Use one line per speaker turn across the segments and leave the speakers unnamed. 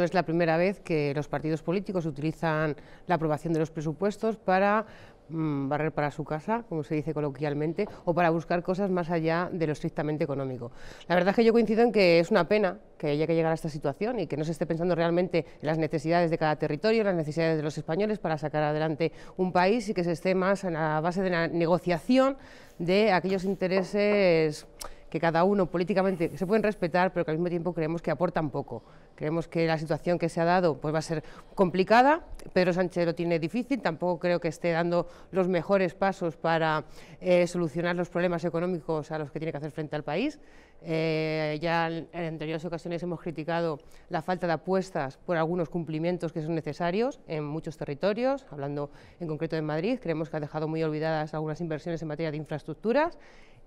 No es la primera vez que los partidos políticos utilizan la aprobación de los presupuestos para mm, barrer para su casa, como se dice coloquialmente, o para buscar cosas más allá de lo estrictamente económico. La verdad es que yo coincido en que es una pena que haya que llegar a esta situación y que no se esté pensando realmente en las necesidades de cada territorio, en las necesidades de los españoles para sacar adelante un país y que se esté más en la base de la negociación de aquellos intereses que cada uno políticamente se pueden respetar, pero que al mismo tiempo creemos que aportan poco. Creemos que la situación que se ha dado pues, va a ser complicada, Pedro Sánchez lo tiene difícil, tampoco creo que esté dando los mejores pasos para eh, solucionar los problemas económicos a los que tiene que hacer frente al país. Eh, ya en, anteriores ocasiones hemos criticado la falta de apuestas por algunos cumplimientos que son necesarios en muchos territorios, hablando en concreto de Madrid, creemos que ha dejado muy olvidadas algunas inversiones en materia de infraestructuras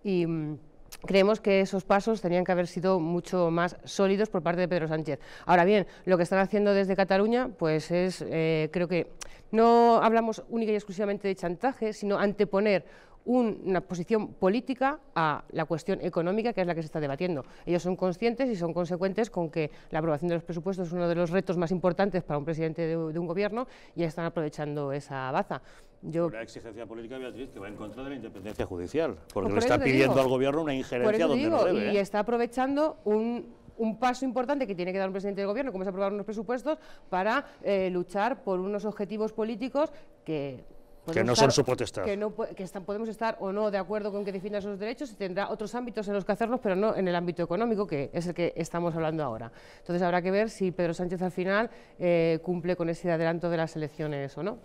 y mm, Creemos que esos pasos tenían que haber sido mucho más sólidos por parte de Pedro Sánchez. Ahora bien, lo que están haciendo desde Cataluña, pues es, eh, creo que no hablamos única y exclusivamente de chantaje, sino anteponer una posición política a la cuestión económica, que es la que se está debatiendo. Ellos son conscientes y son consecuentes con que la aprobación de los presupuestos es uno de los retos más importantes para un presidente de, un gobierno y están aprovechando esa baza. Yo... Una exigencia política, Beatriz, que va en contra de la independencia judicial, porque pues le está pidiendo al gobierno una injerencia donde Y ¿eh? está aprovechando un, paso importante que tiene que dar un presidente del gobierno, como es aprobar unos presupuestos, para eh, luchar por unos objetivos políticos que
que no son su potestad.
Que, están, podemos estar o no de acuerdo con que defina esos derechos y tendrá otros ámbitos en los que hacerlos, pero no en el ámbito económico, que es el que estamos hablando ahora. Entonces habrá que ver si Pedro Sánchez al final eh, cumple con ese adelanto de las elecciones o no.